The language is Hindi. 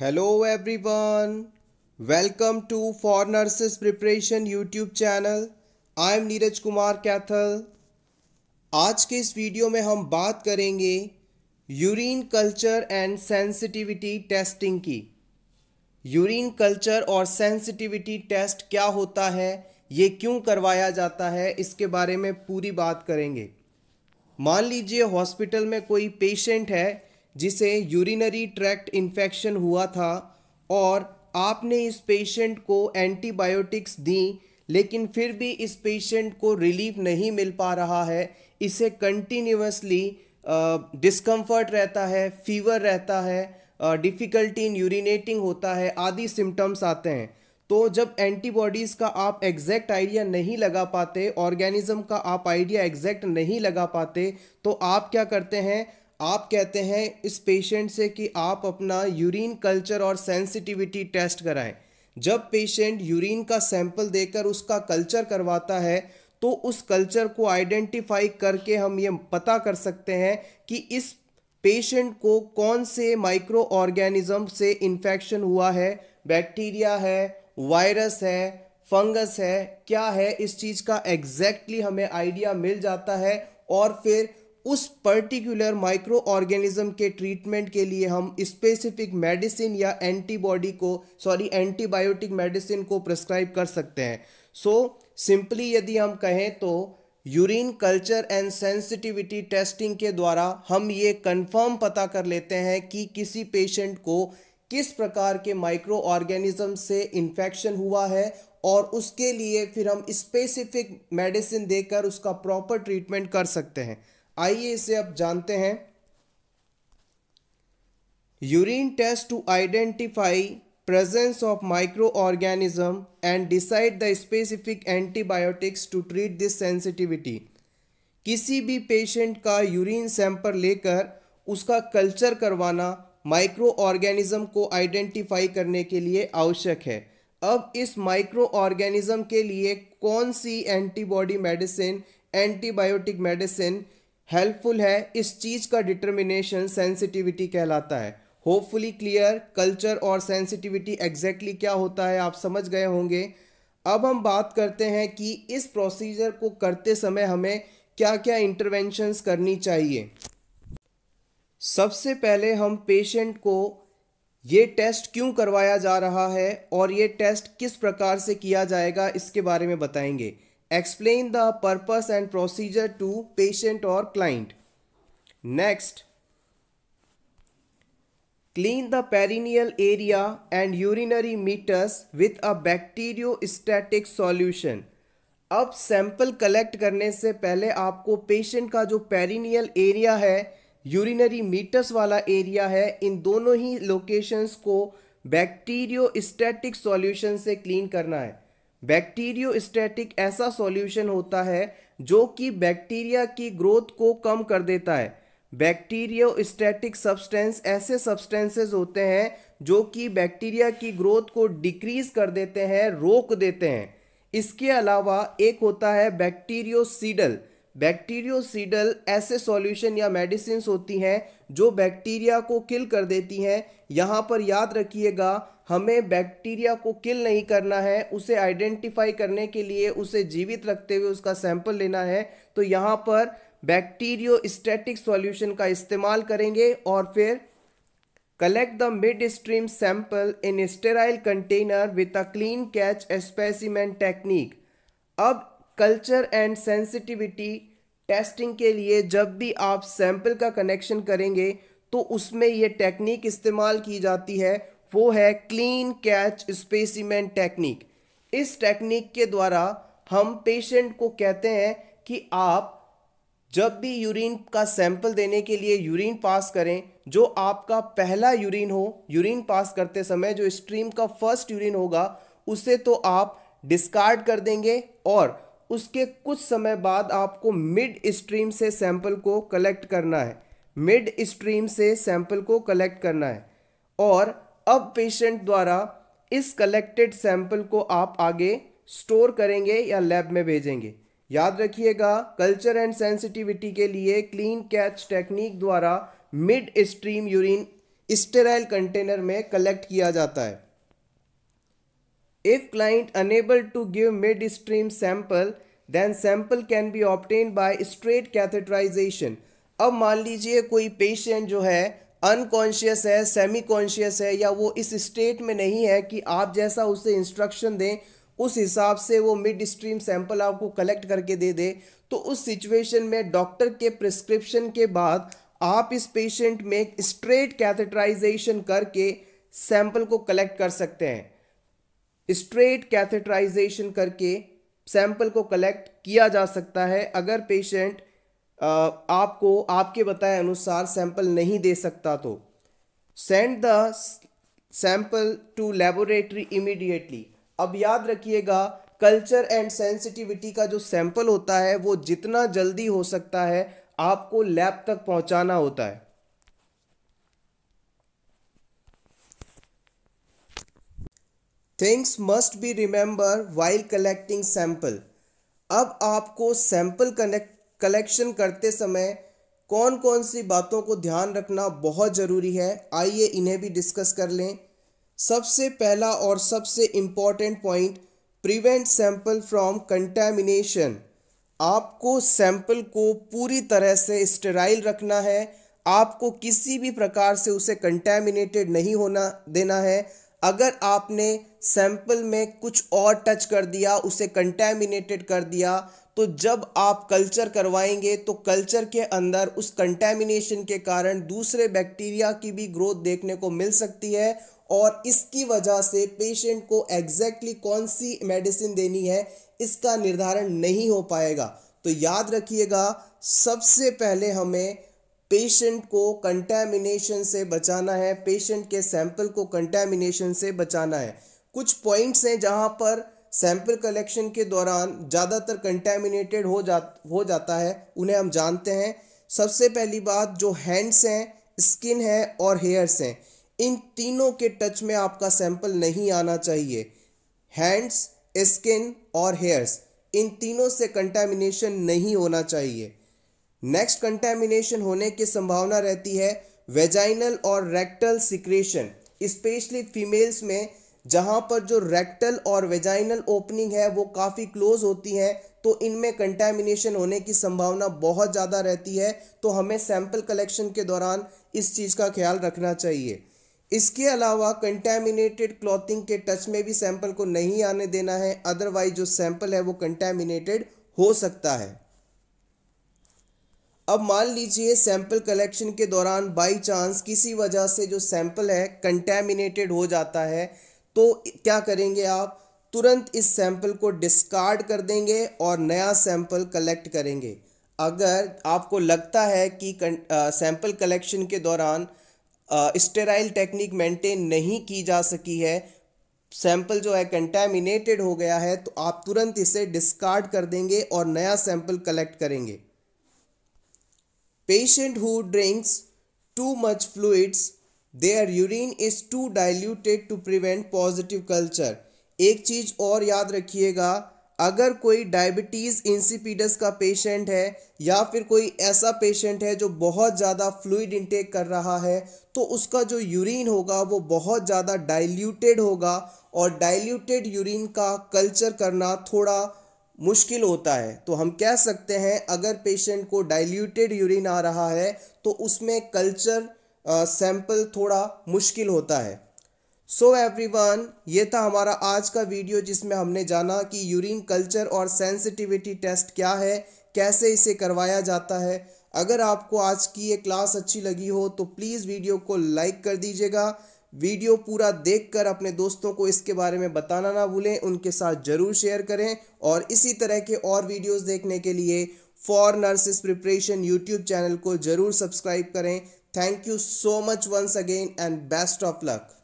Hello everyone welcome to for nurses preparation YouTube channel I am Neeraj Kumar Kaithal आज के इस वीडियो में हम बात करेंगे urine culture and sensitivity testing की यूरिन कल्चर और सेंसिटिविटी टेस्ट क्या होता है ये क्यों करवाया जाता है इसके बारे में पूरी बात करेंगे मान लीजिए हॉस्पिटल में कोई पेशेंट है जिसे यूरिनरी ट्रैक्ट इन्फेक्शन हुआ था और आपने इस पेशेंट को एंटीबायोटिक्स दी लेकिन फिर भी इस पेशेंट को रिलीफ नहीं मिल पा रहा है इसे कंटिन्यूसली डिस्कम्फर्ट रहता है फीवर रहता है डिफ़िकल्टी इन यूरिनेटिंग होता है आदि सिम्टम्स आते हैं तो जब एंटीबॉडीज़ का आप एग्जैक्ट आइडिया नहीं लगा पाते ऑर्गेनिज्म का आप आइडिया एग्जैक्ट नहीं लगा पाते तो आप क्या करते हैं आप कहते हैं इस पेशेंट से कि आप अपना यूरिन कल्चर और सेंसिटिविटी टेस्ट कराएं जब पेशेंट यूरिन का सैंपल देकर उसका कल्चर करवाता है तो उस कल्चर को आइडेंटिफाई करके हम ये पता कर सकते हैं कि इस पेशेंट को कौन से माइक्रो ऑर्गेनिज्म से इन्फेक्शन हुआ है बैक्टीरिया है वायरस है फंगस है क्या है इस चीज़ का एग्जैक्टली exactly हमें आइडिया मिल जाता है और फिर उस पर्टिकुलर माइक्रो ऑर्गेनिज्म के ट्रीटमेंट के लिए हम स्पेसिफिक मेडिसिन या एंटीबॉडी को सॉरी एंटीबायोटिक मेडिसिन को प्रिस्क्राइब कर सकते हैं सो so, सिंपली यदि हम कहें तो urine culture and sensitivity testing के द्वारा हम ये कंफर्म पता कर लेते हैं कि किसी पेशेंट को किस प्रकार के माइक्रो ऑर्गेनिज्म से इन्फेक्शन हुआ है और उसके लिए फिर हम स्पेसिफिक मेडिसिन देकर उसका प्रॉपर ट्रीटमेंट कर सकते हैं आइए इसे अब जानते हैं urine test to identify of micro organism and decide the specific antibiotics to treat this sensitivity किसी भी पेशेंट का यूरिन सैंपल लेकर उसका कल्चर करवाना माइक्रो ऑर्गेनिज्म को आइडेंटिफाई करने के लिए आवश्यक है अब इस माइक्रो ऑर्गेनिज्म के लिए कौन सी antibody medicine antibiotic medicine helpful है इस चीज़ का डिटर्मिनेशन सेंसिटिविटी कहलाता है होपफुली क्लियर कल्चर और सेंसिटिविटी एग्जैक्टली क्या होता है आप समझ गए होंगे अब हम बात करते हैं कि इस प्रोसीजर को करते समय हमें क्या क्या इंटरवेंशंस करनी चाहिए सबसे पहले हम पेशेंट को ये टेस्ट क्यों करवाया जा रहा है और ये टेस्ट किस प्रकार से किया जाएगा इसके बारे में बताएंगे explain the purpose and procedure to patient और client next clean the perineal area and urinary meatus with a bacteriostatic solution अब सैंपल कलेक्ट करने से पहले आपको पेशेंट का जो पेरिनियल एरिया है यूरिनरी मीटर्स वाला एरिया है इन दोनों ही लोकेशंस को बैक्टीरियो स्टैटिक सॉल्यूशन से क्लीन करना है बैक्टीरियो स्टैटिक ऐसा सॉल्यूशन होता है जो कि बैक्टीरिया की ग्रोथ को कम कर देता है बैक्टीरियो स्टैटिक सब्सटेंस ऐसे सब्सटेंसेस होते हैं जो कि बैक्टीरिया की ग्रोथ को डिक्रीज कर देते हैं रोक देते हैं इसके अलावा एक होता है बैक्टीरियो सीडल बैक्टीरियोसीडल ऐसे सॉल्यूशन या मेडिसिन होती हैं जो बैक्टीरिया को किल कर देती हैं यहाँ पर याद रखिएगा हमें बैक्टीरिया को किल नहीं करना है उसे आइडेंटिफाई करने के लिए उसे जीवित रखते हुए उसका सैंपल लेना है तो यहाँ पर बैक्टीरियो स्टैटिक सॉल्यूशन का इस्तेमाल करेंगे और फिर collect the midstream sample in sterile container with a clean catch specimen technique अब कल्चर एंड सेंसिटिविटी टेस्टिंग के लिए जब भी आप सैंपल का कनेक्शन करेंगे तो उसमें ये टेक्निक इस्तेमाल की जाती है वो है क्लीन कैच स्पेसिमेन टेक्निक इस टेक्निक के द्वारा हम पेशेंट को कहते हैं कि आप जब भी यूरिन का सैंपल देने के लिए यूरिन पास करें जो आपका पहला यूरिन हो यूरिन पास करते समय जो स्ट्रीम का फर्स्ट यूरिन होगा उसे तो आप डिस्कार्ड कर देंगे और उसके कुछ समय बाद आपको मिड स्ट्रीम से सैंपल को कलेक्ट करना है मिड स्ट्रीम से सैंपल को कलेक्ट करना है और अब पेशेंट द्वारा इस कलेक्टेड सैंपल को आप आगे स्टोर करेंगे या लैब में भेजेंगे याद रखिएगा कल्चर एंड सेंसिटिविटी के लिए क्लीन कैच टेक्निक द्वारा midstream urine sterile container में कलेक्ट किया जाता है If client unable to give midstream sample, then sample can be obtained by straight catheterization. अब मान लीजिए कोई पेशेंट जो है अनकॉन्शियस है सेमी कॉन्शियस है या वो इस स्टेट में नहीं है कि आप जैसा उसे इंस्ट्रक्शन दें उस हिसाब से वो मिड स्ट्रीम सैंपल आपको कलेक्ट करके दे दे तो उस सिचुएशन में डॉक्टर के प्रिस्क्रिप्शन के बाद आप इस पेशेंट में स्ट्रेट कैथेटराइजेशन करके सैंपल को कलेक्ट कर सकते हैं स्ट्रेट कैथेटराइजेशन करके सैंपल को कलेक्ट किया जा सकता है अगर पेशेंट आपको आपके बताए अनुसार सैंपल नहीं दे सकता तो send the sample to laboratory immediately अब याद रखिएगा कल्चर एंड सेंसिटिविटी का जो सैंपल होता है वो जितना जल्दी हो सकता है आपको लैब तक पहुंचाना होता है things must be remember while collecting sample अब आपको सैंपल कनेक्ट कलेक्शन करते समय कौन कौन सी बातों को ध्यान रखना बहुत ज़रूरी है आइए इन्हें भी डिस्कस कर लें सबसे पहला और सबसे important point prevent sample from contamination आपको सैंपल को पूरी तरह से स्टेराइल रखना है आपको किसी भी प्रकार से उसे कंटेमिनेटेड नहीं होना देना है अगर आपने सैंपल में कुछ और टच कर दिया उसे कंटेमिनेटेड कर दिया तो जब आप कल्चर करवाएंगे तो कल्चर के अंदर उस कंटेमिनेशन के कारण दूसरे बैक्टीरिया की भी ग्रोथ देखने को मिल सकती है और इसकी वजह से पेशेंट को एग्जैक्टली exactly कौन सी मेडिसिन देनी है इसका निर्धारण नहीं हो पाएगा तो याद रखिएगा सबसे पहले हमें पेशेंट को कंटेमिनेशन से बचाना है पेशेंट के सैंपल को कंटेमिनेशन से बचाना है कुछ पॉइंट्स हैं जहां पर सैंपल कलेक्शन के दौरान ज़्यादातर कंटेमिनेटेड हो जा हो जाता है उन्हें हम जानते हैं सबसे पहली बात जो हैंड्स हैं स्किन है और हेयर्स हैं इन तीनों के टच में आपका सैंपल नहीं आना चाहिए हैंड्स स्किन और हेयर्स इन तीनों से कंटेमिनेशन नहीं होना चाहिए नेक्स्ट कंटेमिनेशन होने की संभावना रहती है वेजाइनल और रेक्टल सिक्रेशन स्पेशली फीमेल्स में जहां पर जो रेक्टल और वेजाइनल ओपनिंग है वो काफ़ी क्लोज होती हैं तो इनमें कंटेमिनेशन होने की संभावना बहुत ज़्यादा रहती है तो हमें सैंपल कलेक्शन के दौरान इस चीज़ का ख्याल रखना चाहिए इसके अलावा कंटेमिनेटेड क्लॉथिंग के टच में भी सैंपल को नहीं आने देना है अदरवाइज जो सैंपल है वो कंटेमिनेटेड हो सकता है अब मान लीजिए सैंपल कलेक्शन के दौरान बाई चांस किसी वजह से जो सैंपल है कंटेमिनेटेड हो जाता है तो क्या करेंगे आप तुरंत इस सैंपल को डिस्कार्ड कर देंगे और नया सैंपल कलेक्ट करेंगे अगर आपको लगता है कि सैंपल कलेक्शन के दौरान स्टेराइल टेक्निक मेंटेन नहीं की जा सकी है सैंपल जो है कंटेमिनेटेड हो गया है तो आप तुरंत इसे डिस्कार्ड कर देंगे और नया सैंपल कलेक्ट करेंगे patient who drinks too much fluids their urine is too diluted to prevent positive culture एक चीज़ और याद रखिएगा अगर कोई डायबिटीज़ इंसिपीडस का पेशेंट है या फिर कोई ऐसा पेशेंट है जो बहुत ज़्यादा फ्लूड इंटेक कर रहा है तो उसका जो यूरिन होगा वो बहुत ज़्यादा डाइल्यूटेड होगा और डाइल्यूटेड यूरिन का कल्चर करना थोड़ा मुश्किल होता है तो हम कह सकते हैं अगर पेशेंट को डाइल्यूटेड यूरिन आ रहा है तो उसमें कल्चर सैंपल थोड़ा मुश्किल होता है सो so एवरीवन ये था हमारा आज का वीडियो जिसमें हमने जाना कि यूरिन कल्चर और सेंसिटिविटी टेस्ट क्या है कैसे इसे करवाया जाता है अगर आपको आज की ये क्लास अच्छी लगी हो तो प्लीज़ वीडियो को लाइक कर दीजिएगा वीडियो पूरा देखकर अपने दोस्तों को इसके बारे में बताना ना भूलें उनके साथ ज़रूर शेयर करें और इसी तरह के और वीडियोस देखने के लिए for nurses preparation YouTube channel को ज़रूर सब्सक्राइब करें thank you so much once again and best of luck